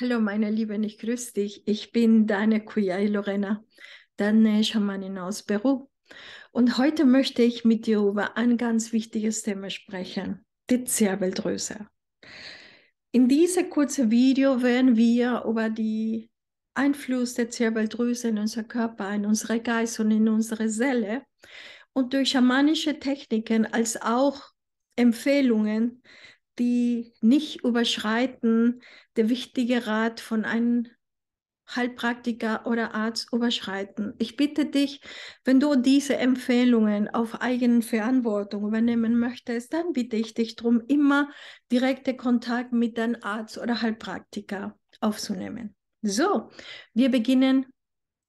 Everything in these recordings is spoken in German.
Hallo meine Lieben, ich grüße dich. Ich bin deine Kuyai Lorena, deine äh, Schamanin aus Peru. Und heute möchte ich mit dir über ein ganz wichtiges Thema sprechen, die Zirbeldrüse. In diesem kurzen Video werden wir über den Einfluss der Zirbeldrüse in unseren Körper, in unseren Geist und in unsere Seele und durch schamanische Techniken als auch Empfehlungen die nicht überschreiten, der wichtige Rat von einem Heilpraktiker oder Arzt überschreiten. Ich bitte dich, wenn du diese Empfehlungen auf eigene Verantwortung übernehmen möchtest, dann bitte ich dich darum, immer direkte Kontakt mit deinem Arzt oder Heilpraktiker aufzunehmen. So, wir beginnen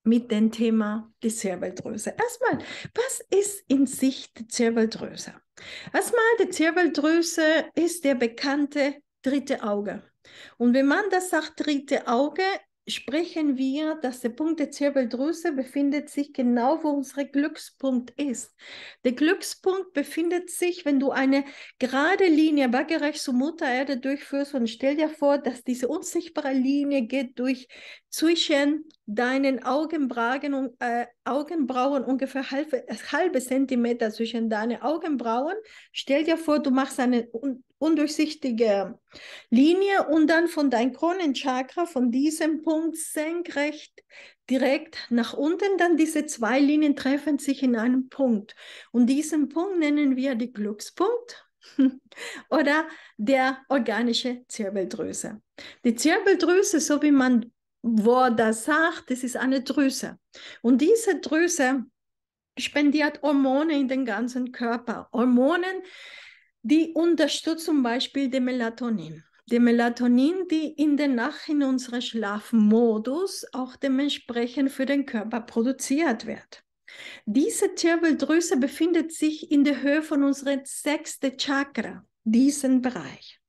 mit dem Thema die Zirbeldrüse. Erstmal, was ist in Sicht die Zirbeldrüse? Erstmal, die Zirbeldrüse ist der bekannte dritte Auge. Und wenn man das sagt, dritte Auge, sprechen wir, dass der Punkt der Zirbeldrüse befindet sich genau, wo unser Glückspunkt ist. Der Glückspunkt befindet sich, wenn du eine gerade Linie waagerecht zur Erde durchführst und stell dir vor, dass diese unsichtbare Linie geht durch zwischen deinen Augenbrauen, äh, Augenbrauen ungefähr halbe, halbe Zentimeter zwischen deinen Augenbrauen. Stell dir vor, du machst eine undurchsichtige Linie und dann von deinem Kronenchakra, von diesem Punkt senkrecht direkt nach unten, dann diese zwei Linien treffen sich in einem Punkt. Und diesen Punkt nennen wir die Glückspunkt oder der organische Zirbeldrüse. Die Zirbeldrüse, so wie man wo das sagt, das ist eine Drüse. Und diese Drüse spendiert Hormone in den ganzen Körper. Hormonen die unterstützt zum Beispiel die Melatonin. Die Melatonin, die in der Nacht in unserem Schlafmodus auch dementsprechend für den Körper produziert wird. Diese Zirbeldrüse befindet sich in der Höhe von unserem sechsten Chakra, diesen Bereich.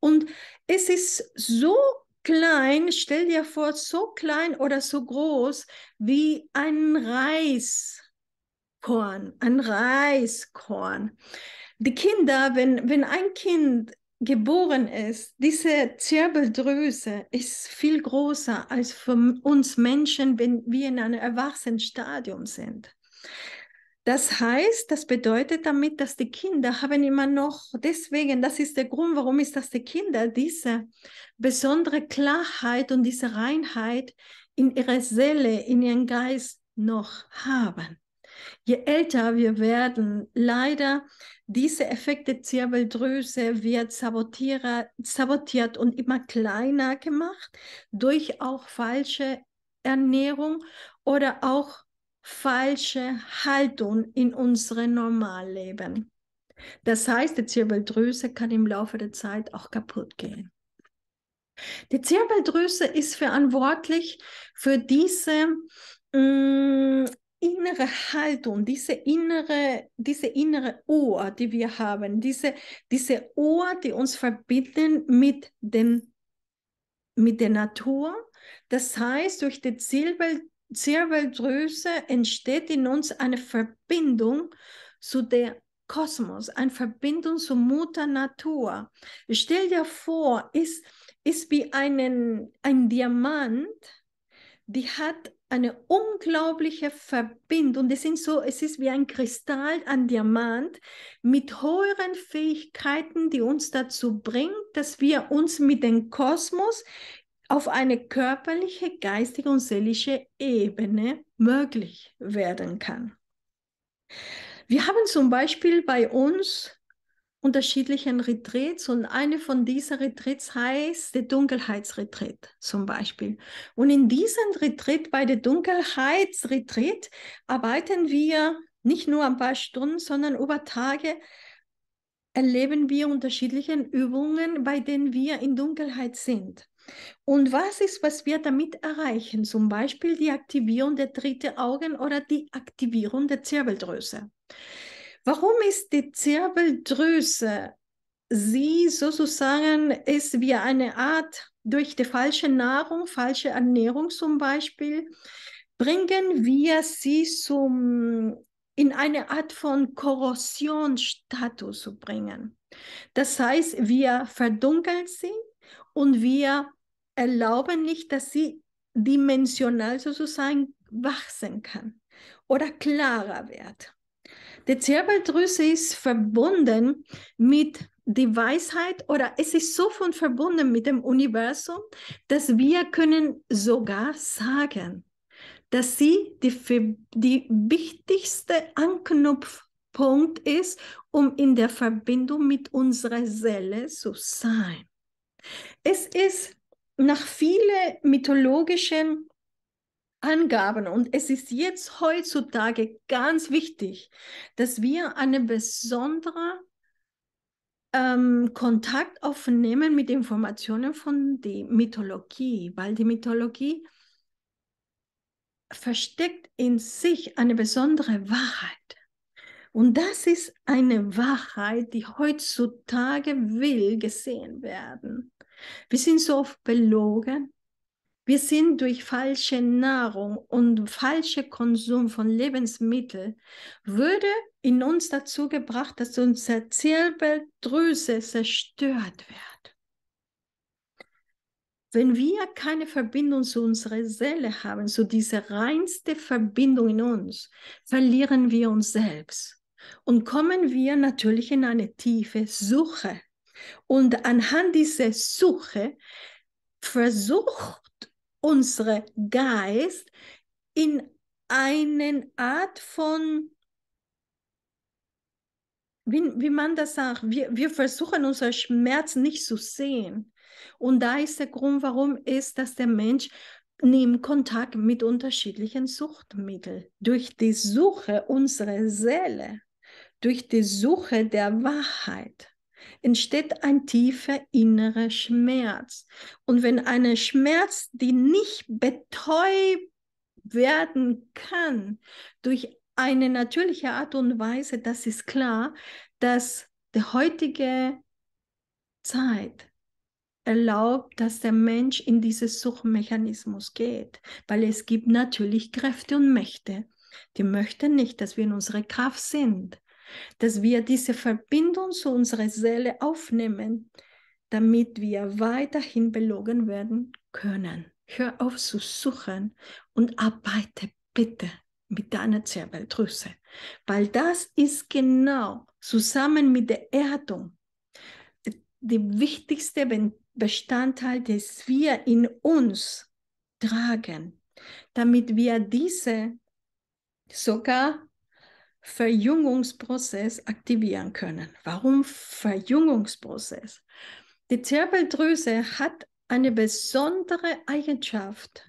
Und es ist so klein, stell dir vor, so klein oder so groß wie ein Reiskorn, ein Reiskorn die Kinder, wenn, wenn ein Kind geboren ist, diese Zirbeldrüse ist viel größer als für uns Menschen, wenn wir in einem Erwachsenenstadium sind. Das heißt, das bedeutet damit, dass die Kinder haben immer noch, deswegen, das ist der Grund, warum ist, dass die Kinder diese besondere Klarheit und diese Reinheit in ihrer Seele, in ihrem Geist noch haben. Je älter wir werden, leider diese Effekte Zirbeldrüse wird sabotiert und immer kleiner gemacht durch auch falsche Ernährung oder auch falsche Haltung in unserem Normalleben. Das heißt, die Zirbeldrüse kann im Laufe der Zeit auch kaputt gehen. Die Zirbeldrüse ist verantwortlich für diese mh, mm, innere Haltung, diese innere, diese innere Ohr, die wir haben, diese, diese Ohr, die uns verbinden mit, den, mit der Natur. Das heißt, durch die Zirbeldrüse entsteht in uns eine Verbindung zu der Kosmos, eine Verbindung zu Mutter Natur. Stell dir vor, ist, ist wie einen, ein Diamant, die hat eine unglaubliche Verbindung. Das sind so, es ist wie ein Kristall, ein Diamant mit höheren Fähigkeiten, die uns dazu bringt, dass wir uns mit dem Kosmos auf eine körperliche, geistige und seelische Ebene möglich werden kann. Wir haben zum Beispiel bei uns unterschiedlichen Retreats und eine von diesen Retreats heißt der Dunkelheitsretreat zum Beispiel. Und in diesem Retreat, bei der Dunkelheitsretreat, arbeiten wir nicht nur ein paar Stunden, sondern über Tage erleben wir unterschiedliche Übungen, bei denen wir in Dunkelheit sind. Und was ist, was wir damit erreichen? Zum Beispiel die Aktivierung der dritten Augen oder die Aktivierung der Zirbeldrüse. Warum ist die Zirbeldrüse, sie sozusagen ist wie eine Art durch die falsche Nahrung, falsche Ernährung zum Beispiel, bringen wir sie zum, in eine Art von Korrosionsstatus zu bringen. Das heißt, wir verdunkeln sie und wir erlauben nicht, dass sie dimensional sozusagen wachsen kann oder klarer wird. Die Zirbeldrüse ist verbunden mit die Weisheit oder es ist so von verbunden mit dem Universum, dass wir können sogar sagen, dass sie die, die wichtigste Anknüpfpunkt ist, um in der Verbindung mit unserer Seele zu sein. Es ist nach vielen mythologischen Angaben. Und es ist jetzt heutzutage ganz wichtig, dass wir einen besonderen ähm, Kontakt aufnehmen mit Informationen von der Mythologie, weil die Mythologie versteckt in sich eine besondere Wahrheit. Und das ist eine Wahrheit, die heutzutage will gesehen werden. Wir sind so oft belogen, wir sind durch falsche Nahrung und falsche Konsum von Lebensmitteln würde in uns dazu gebracht, dass unsere Zirbeldrüse zerstört wird. Wenn wir keine Verbindung zu unserer Seele haben, zu dieser reinste Verbindung in uns, verlieren wir uns selbst und kommen wir natürlich in eine tiefe Suche. Und anhand dieser Suche versucht unseren Geist in eine Art von, wie, wie man das sagt, wir, wir versuchen unseren Schmerz nicht zu sehen. Und da ist der Grund, warum ist, dass der Mensch nimmt Kontakt mit unterschiedlichen Suchtmitteln. Durch die Suche unserer Seele, durch die Suche der Wahrheit entsteht ein tiefer innerer Schmerz. Und wenn ein Schmerz, die nicht betäubt werden kann, durch eine natürliche Art und Weise, das ist klar, dass die heutige Zeit erlaubt, dass der Mensch in diesen Suchmechanismus geht, weil es gibt natürlich Kräfte und Mächte. Die möchten nicht, dass wir in unserer Kraft sind dass wir diese Verbindung zu unserer Seele aufnehmen, damit wir weiterhin belogen werden können. Hör auf zu suchen und arbeite bitte mit deiner Zirbeldrüse, weil das ist genau zusammen mit der Erdung der wichtigste Bestandteil, das wir in uns tragen, damit wir diese sogar Verjüngungsprozess aktivieren können. Warum Verjüngungsprozess? Die Zirbeldrüse hat eine besondere Eigenschaft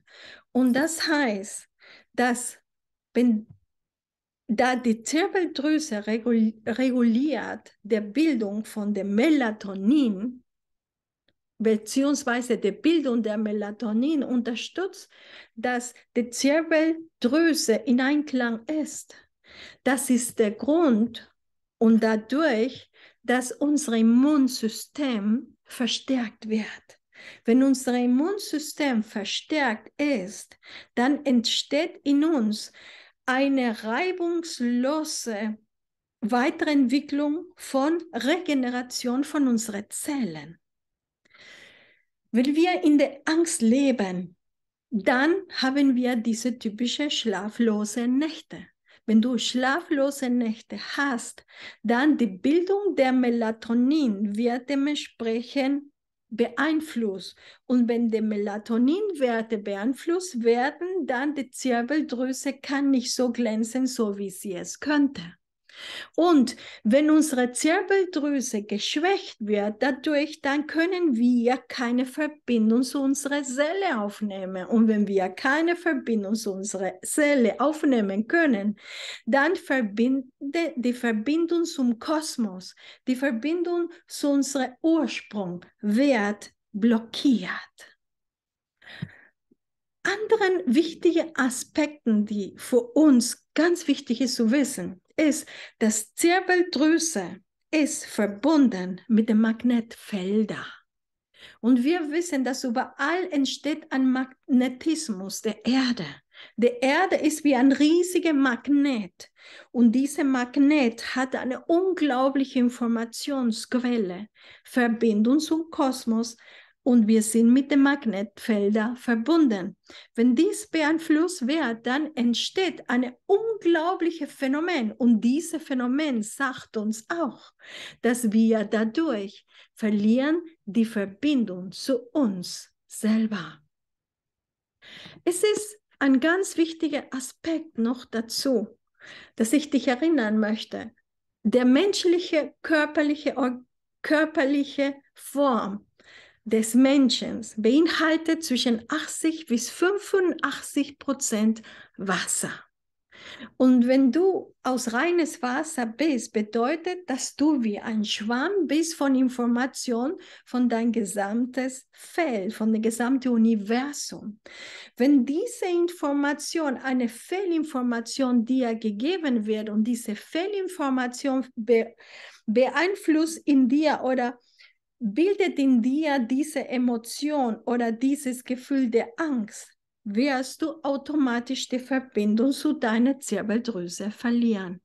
und das heißt, dass wenn da die Zirbeldrüse reguliert der Bildung von dem Melatonin, beziehungsweise die Bildung der Melatonin unterstützt, dass die Zirbeldrüse in Einklang ist das ist der Grund und dadurch, dass unser Immunsystem verstärkt wird. Wenn unser Immunsystem verstärkt ist, dann entsteht in uns eine reibungslose Weiterentwicklung von Regeneration von unseren Zellen. Wenn wir in der Angst leben, dann haben wir diese typische schlaflose Nächte. Wenn du schlaflose Nächte hast, dann die Bildung der Melatonin wird dementsprechend beeinflusst. Und wenn die Melatoninwerte beeinflusst werden, dann die Zirbeldrüse kann nicht so glänzen, so wie sie es könnte. Und wenn unsere Zirbeldrüse geschwächt wird dadurch, dann können wir keine Verbindung zu unserer Seele aufnehmen. Und wenn wir keine Verbindung zu unserer Seele aufnehmen können, dann verbinde die Verbindung zum Kosmos, die Verbindung zu unserem Ursprung wird blockiert. Anderen wichtigen Aspekten, die für uns ganz wichtig ist zu wissen, ist, dass Zirbeldrüse ist verbunden mit den Magnetfelder. Und wir wissen, dass überall entsteht ein Magnetismus der Erde. Die Erde ist wie ein riesiger Magnet und dieser Magnet hat eine unglaubliche Informationsquelle, Verbindung zum Kosmos, und wir sind mit den Magnetfeldern verbunden. Wenn dies beeinflusst wird, dann entsteht ein unglaubliches Phänomen und dieses Phänomen sagt uns auch, dass wir dadurch verlieren die Verbindung zu uns selber. Es ist ein ganz wichtiger Aspekt noch dazu, dass ich dich erinnern möchte. Der menschliche körperliche, körperliche Form des Menschen beinhaltet zwischen 80 bis 85 Prozent Wasser. Und wenn du aus reines Wasser bist, bedeutet, dass du wie ein Schwamm bist von Information von dein gesamtes Feld, von dem gesamten Universum. Wenn diese Information, eine Fehlinformation dir gegeben wird und diese Fehlinformation be beeinflusst in dir oder bildet in dir diese Emotion oder dieses Gefühl der Angst, wirst du automatisch die Verbindung zu deiner Zirbeldrüse verlieren.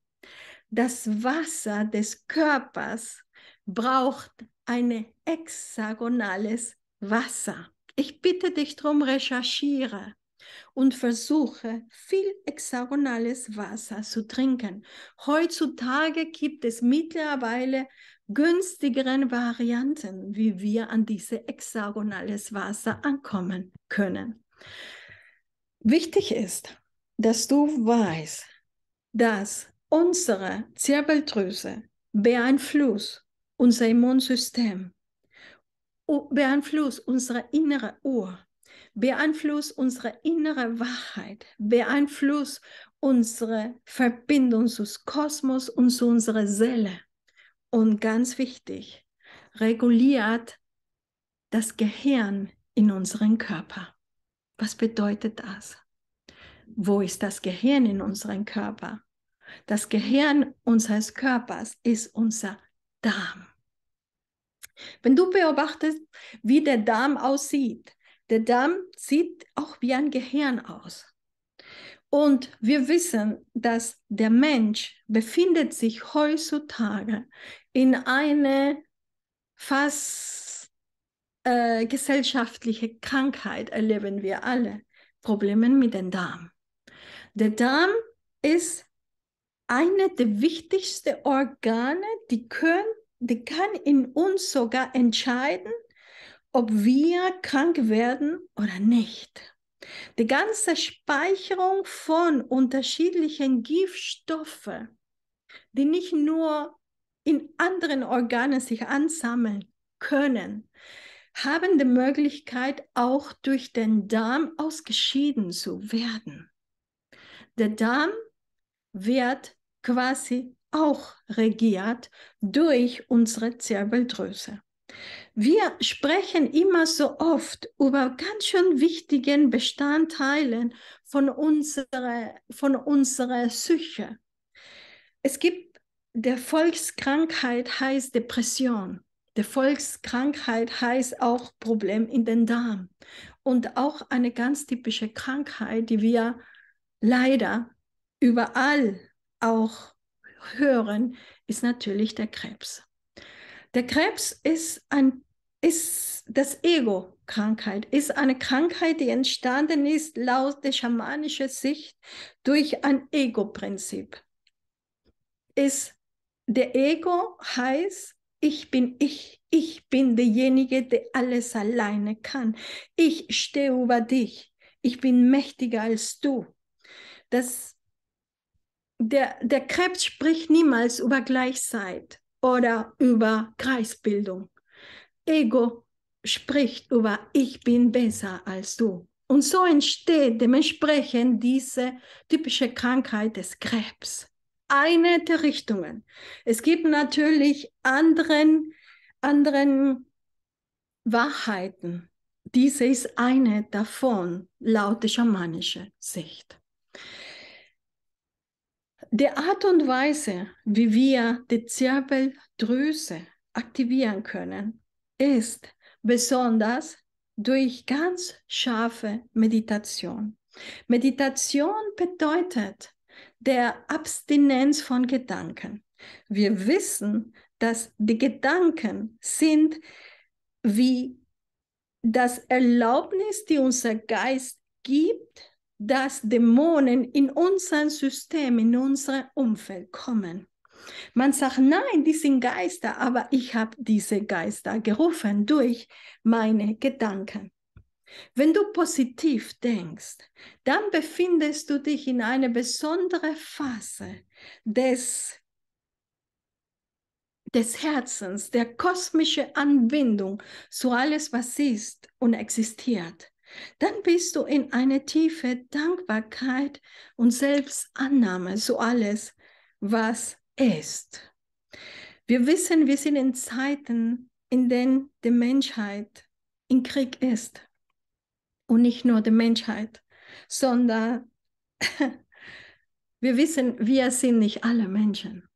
Das Wasser des Körpers braucht ein hexagonales Wasser. Ich bitte dich darum, recherchiere und versuche, viel hexagonales Wasser zu trinken. Heutzutage gibt es mittlerweile günstigeren Varianten, wie wir an dieses hexagonales Wasser ankommen können. Wichtig ist, dass du weißt, dass unsere Zirbeldrüse beeinflusst unser Immunsystem, beeinflusst unsere innere Uhr, beeinflusst unsere innere Wahrheit, beeinflusst unsere Verbindung zum Kosmos und zu unserer Seele. Und ganz wichtig, reguliert das Gehirn in unserem Körper. Was bedeutet das? Wo ist das Gehirn in unserem Körper? Das Gehirn unseres Körpers ist unser Darm. Wenn du beobachtest, wie der Darm aussieht, der Darm sieht auch wie ein Gehirn aus. Und wir wissen, dass der Mensch befindet sich heutzutage in einer fast äh, gesellschaftliche Krankheit, erleben wir alle, Probleme mit dem Darm. Der Darm ist eine der wichtigsten Organe, die können, die kann in uns sogar entscheiden, ob wir krank werden oder nicht. Die ganze Speicherung von unterschiedlichen Giftstoffen, die nicht nur in anderen Organen sich ansammeln können, haben die Möglichkeit, auch durch den Darm ausgeschieden zu werden. Der Darm wird quasi auch regiert durch unsere Zirbeldrüse. Wir sprechen immer so oft über ganz schön wichtigen Bestandteilen von unserer, von unserer Psyche. Es gibt, der Volkskrankheit heißt Depression. Die Volkskrankheit heißt auch Problem in den Darm. Und auch eine ganz typische Krankheit, die wir leider überall auch hören, ist natürlich der Krebs. Der Krebs ist ein ist das Ego Krankheit ist eine Krankheit, die entstanden ist laut der schamanischen Sicht durch ein Ego Prinzip. Ist der Ego heißt ich bin ich, ich bin derjenige, der alles alleine kann. Ich stehe über dich. Ich bin mächtiger als du. Das der, der Krebs spricht niemals über Gleichzeit oder über Kreisbildung. Ego spricht über Ich bin besser als du. Und so entsteht dementsprechend diese typische Krankheit des Krebs. Eine der Richtungen. Es gibt natürlich anderen, anderen Wahrheiten. Diese ist eine davon, laut der schamanischen Sicht die Art und Weise, wie wir die Zirbeldrüse aktivieren können, ist besonders durch ganz scharfe Meditation. Meditation bedeutet der Abstinenz von Gedanken. Wir wissen, dass die Gedanken sind wie das Erlaubnis, die unser Geist gibt, dass Dämonen in unser System, in unser Umfeld kommen. Man sagt, nein, die sind Geister, aber ich habe diese Geister gerufen durch meine Gedanken. Wenn du positiv denkst, dann befindest du dich in einer besonderen Phase des, des Herzens, der kosmischen Anbindung zu alles, was ist und existiert dann bist du in eine tiefe Dankbarkeit und Selbstannahme, so alles, was ist. Wir wissen, wir sind in Zeiten, in denen die Menschheit in Krieg ist. Und nicht nur die Menschheit, sondern wir wissen, wir sind nicht alle Menschen.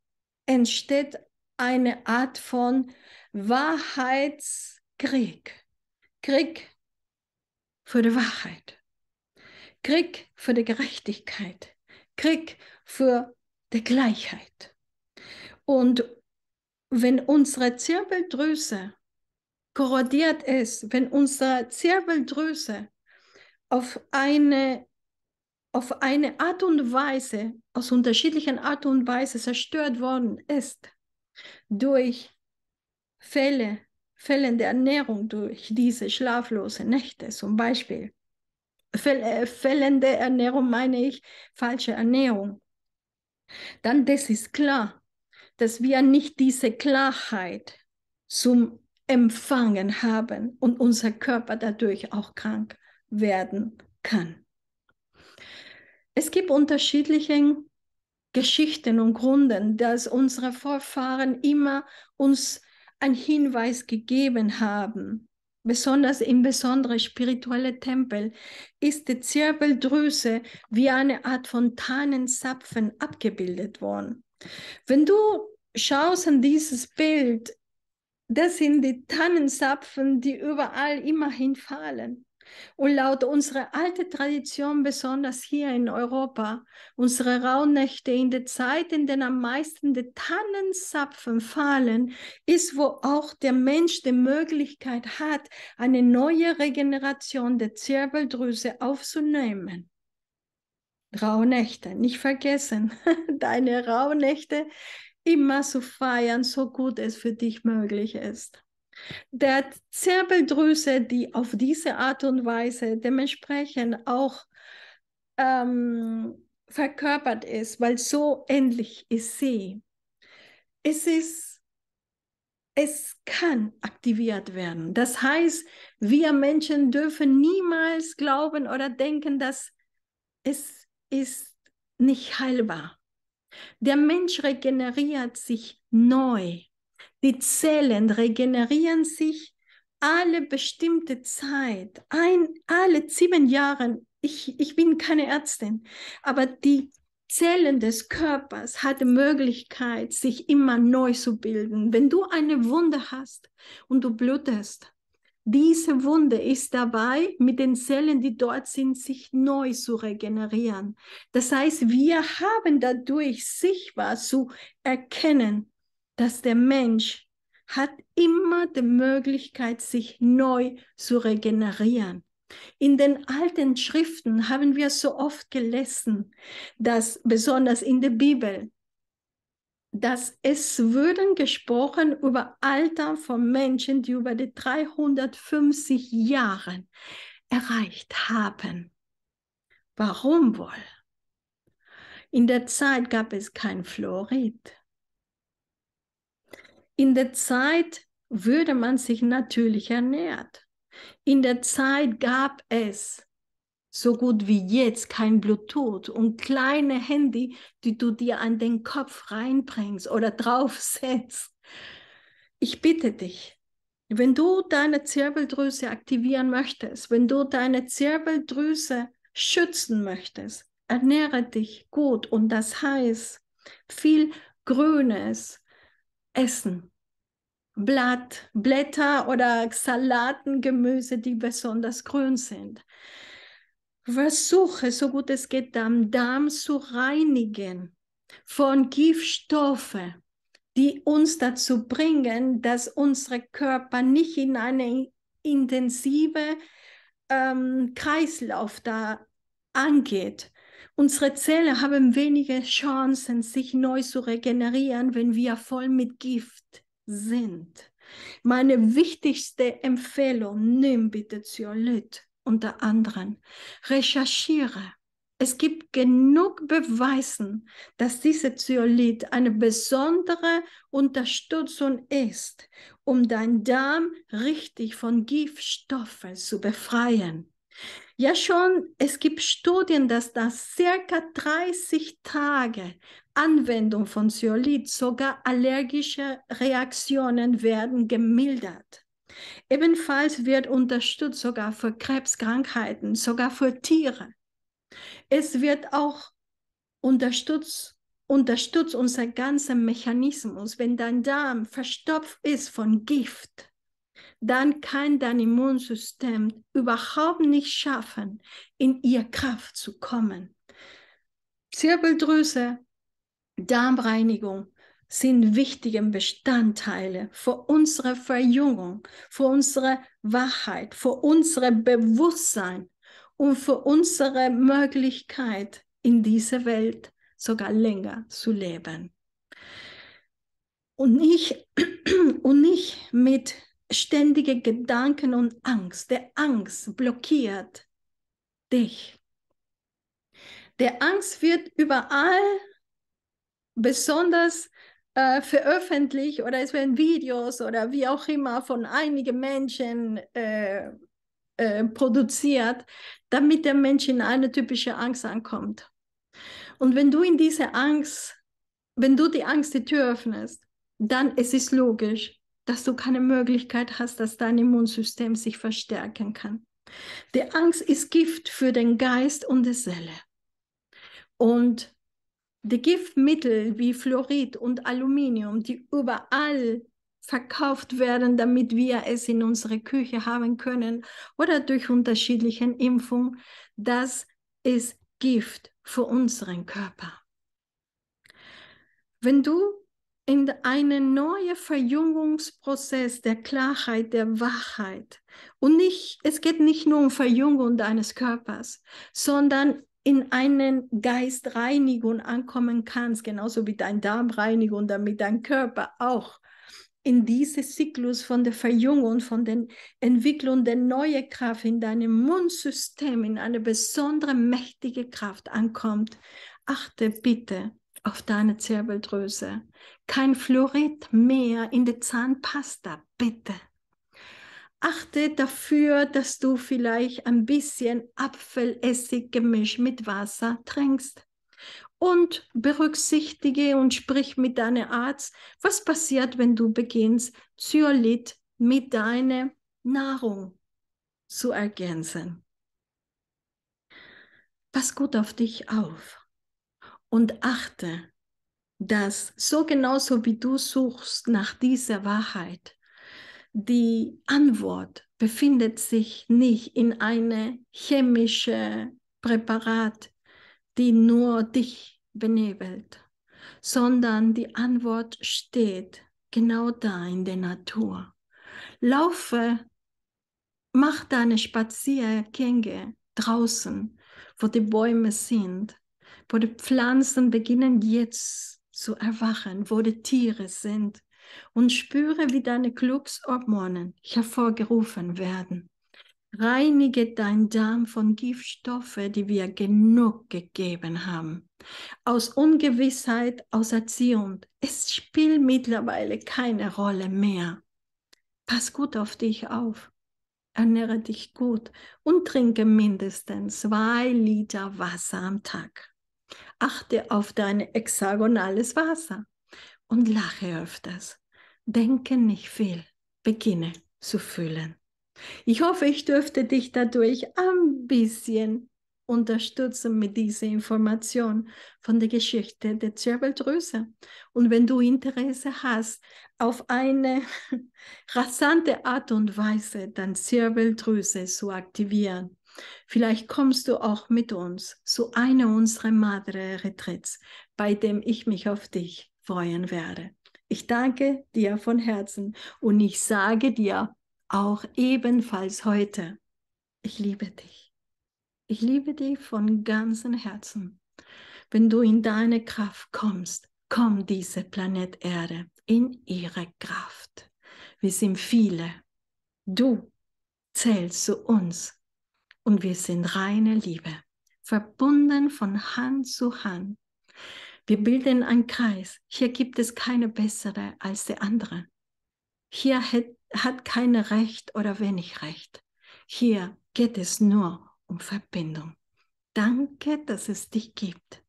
Entsteht eine Art von Wahrheitskrieg. Krieg für die Wahrheit. Krieg für die Gerechtigkeit. Krieg für die Gleichheit. Und wenn unsere Zirbeldrüse korrodiert ist, wenn unsere Zirbeldrüse auf eine, auf eine Art und Weise, aus unterschiedlichen Art und Weise zerstört worden ist, durch Fälle fehlende Ernährung durch diese schlaflosen Nächte zum Beispiel. Fehlende äh, Ernährung meine ich falsche Ernährung. Dann das ist klar, dass wir nicht diese Klarheit zum Empfangen haben und unser Körper dadurch auch krank werden kann. Es gibt unterschiedliche Geschichten und Gründe, dass unsere Vorfahren immer uns einen Hinweis gegeben haben. Besonders in besonderen spirituellen Tempel ist die Zirbeldrüse wie eine Art von Tannenzapfen abgebildet worden. Wenn du schaust an dieses Bild, das sind die Tannenzapfen, die überall immerhin fallen. Und laut unserer alten Tradition, besonders hier in Europa, unsere Rauhnächte in der Zeit, in der am meisten die Tannenzapfen fallen, ist, wo auch der Mensch die Möglichkeit hat, eine neue Regeneration der Zirbeldrüse aufzunehmen. Rauhnächte, nicht vergessen, deine Rauhnächte immer zu feiern, so gut es für dich möglich ist der Zirbeldrüse, die auf diese Art und Weise dementsprechend auch ähm, verkörpert ist, weil so ähnlich ist sie. Es ist, es kann aktiviert werden. Das heißt, wir Menschen dürfen niemals glauben oder denken, dass es ist nicht heilbar. Der Mensch regeneriert sich neu die Zellen regenerieren sich alle bestimmte Zeit, ein, alle sieben Jahre. Ich, ich bin keine Ärztin, aber die Zellen des Körpers hat die Möglichkeit, sich immer neu zu bilden. Wenn du eine Wunde hast und du blutest, diese Wunde ist dabei, mit den Zellen, die dort sind, sich neu zu regenerieren. Das heißt, wir haben dadurch sichtbar zu erkennen, dass der Mensch hat immer die Möglichkeit, sich neu zu regenerieren. In den alten Schriften haben wir so oft gelesen, dass besonders in der Bibel, dass es würden gesprochen über Alter von Menschen, die über die 350 Jahre erreicht haben. Warum wohl? In der Zeit gab es kein Fluorid. In der Zeit würde man sich natürlich ernährt. In der Zeit gab es so gut wie jetzt kein Bluetooth und kleine Handy, die du dir an den Kopf reinbringst oder draufsetzt. Ich bitte dich, wenn du deine Zirbeldrüse aktivieren möchtest, wenn du deine Zirbeldrüse schützen möchtest, ernähre dich gut und das heißt viel Grünes, essen. Blatt, Blätter oder Salatengemüse, die besonders grün sind. Versuche, so gut es geht, den Darm zu reinigen von Giftstoffen, die uns dazu bringen, dass unsere Körper nicht in eine intensive ähm, Kreislauf da angeht. Unsere Zellen haben weniger Chancen, sich neu zu regenerieren, wenn wir voll mit Gift sind. Meine wichtigste Empfehlung, nimm bitte Zyolit unter anderem. Recherchiere. Es gibt genug Beweisen, dass diese Zyolit eine besondere Unterstützung ist, um deinen Darm richtig von Giftstoffen zu befreien. Ja, schon, es gibt Studien, dass nach circa 30 Tage Anwendung von Zeolit sogar allergische Reaktionen werden gemildert. Ebenfalls wird unterstützt sogar für Krebskrankheiten, sogar für Tiere. Es wird auch unterstützt, unterstützt unser ganzer Mechanismus, wenn dein Darm verstopft ist von Gift dann kann dein Immunsystem überhaupt nicht schaffen, in ihr Kraft zu kommen. Zirbeldrüse, Darmreinigung sind wichtige Bestandteile für unsere Verjüngung, für unsere Wahrheit, für unser Bewusstsein und für unsere Möglichkeit, in dieser Welt sogar länger zu leben. Und nicht, und nicht mit ständige Gedanken und Angst. Der Angst blockiert dich. Der Angst wird überall besonders äh, veröffentlicht oder es werden Videos oder wie auch immer von einigen Menschen äh, äh, produziert, damit der Mensch in eine typische Angst ankommt. Und wenn du in diese Angst, wenn du die Angst die Tür öffnest, dann es ist logisch, dass du keine Möglichkeit hast, dass dein Immunsystem sich verstärken kann. Die Angst ist Gift für den Geist und die Seele. Und die Giftmittel wie Fluorid und Aluminium, die überall verkauft werden, damit wir es in unsere Küche haben können oder durch unterschiedliche Impfungen, das ist Gift für unseren Körper. Wenn du in einen neuen Verjüngungsprozess der Klarheit, der Wachheit. Und nicht, es geht nicht nur um Verjüngung deines Körpers, sondern in einen Geistreinigung ankommen kannst, genauso wie dein Darmreinigung, damit dein Körper auch in diesen Zyklus von der Verjüngung, von der Entwicklung der neuen Kraft in deinem Mundsystem, in eine besondere mächtige Kraft ankommt. Achte bitte auf deine Zirbeldrüse. Kein Fluorid mehr in die Zahnpasta, bitte. Achte dafür, dass du vielleicht ein bisschen Apfelessigemisch mit Wasser trinkst. Und berücksichtige und sprich mit deinem Arzt, was passiert, wenn du beginnst, Zyolit mit deiner Nahrung zu ergänzen. Pass gut auf dich auf und achte, dass so genauso wie du suchst nach dieser Wahrheit, die Antwort befindet sich nicht in einem chemischen Präparat, die nur dich benebelt, sondern die Antwort steht genau da in der Natur. Laufe, mach deine Spaziergänge draußen, wo die Bäume sind wo die Pflanzen beginnen jetzt zu erwachen, wo die Tiere sind und spüre, wie deine Glückshormonen hervorgerufen werden. Reinige dein Darm von Giftstoffen, die wir genug gegeben haben. Aus Ungewissheit, aus Erziehung. Es spielt mittlerweile keine Rolle mehr. Pass gut auf dich auf. Ernähre dich gut und trinke mindestens zwei Liter Wasser am Tag. Achte auf dein hexagonales Wasser und lache öfters. Denke nicht viel, beginne zu fühlen. Ich hoffe, ich dürfte dich dadurch ein bisschen unterstützen mit dieser Information von der Geschichte der Zirbeldrüse. Und wenn du Interesse hast, auf eine rasante Art und Weise deine Zirbeldrüse zu aktivieren, Vielleicht kommst du auch mit uns zu einer unserer Madre-Retreats, bei dem ich mich auf dich freuen werde. Ich danke dir von Herzen und ich sage dir auch ebenfalls heute, ich liebe dich. Ich liebe dich von ganzem Herzen. Wenn du in deine Kraft kommst, komm diese Planet Erde in ihre Kraft. Wir sind viele. Du zählst zu uns und wir sind reine Liebe, verbunden von Hand zu Hand. Wir bilden einen Kreis. Hier gibt es keine bessere als die andere. Hier hat keine Recht oder wenig Recht. Hier geht es nur um Verbindung. Danke, dass es dich gibt.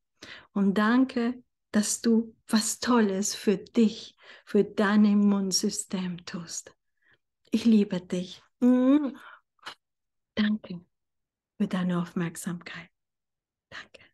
Und danke, dass du was Tolles für dich, für dein Immunsystem tust. Ich liebe dich. Mhm. Danke für deine Aufmerksamkeit. Danke.